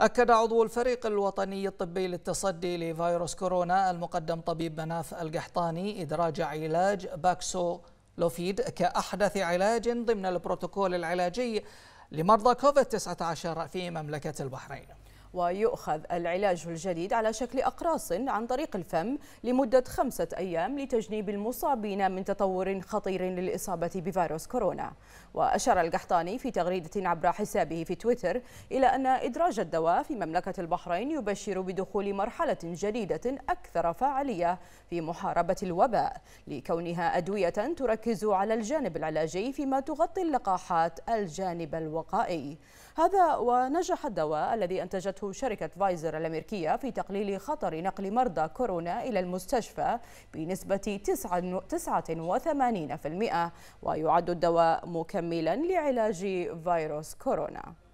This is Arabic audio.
أكد عضو الفريق الوطني الطبي للتصدي لفيروس كورونا المقدم طبيب مناف القحطاني إدراج علاج باكسو لوفيد كأحدث علاج ضمن البروتوكول العلاجي لمرضى كوفيد-19 في مملكة البحرين ويؤخذ العلاج الجديد على شكل أقراص عن طريق الفم لمدة خمسة أيام لتجنيب المصابين من تطور خطير للإصابة بفيروس كورونا وأشار القحطاني في تغريدة عبر حسابه في تويتر إلى أن إدراج الدواء في مملكة البحرين يبشر بدخول مرحلة جديدة أكثر فعالية في محاربة الوباء لكونها أدوية تركز على الجانب العلاجي فيما تغطي اللقاحات الجانب الوقائي هذا ونجح الدواء الذي أنتجته أعلنته شركة فايزر الأمريكية في تقليل خطر نقل مرضى كورونا إلى المستشفى بنسبة 89% ويعد الدواء مكملا لعلاج فيروس كورونا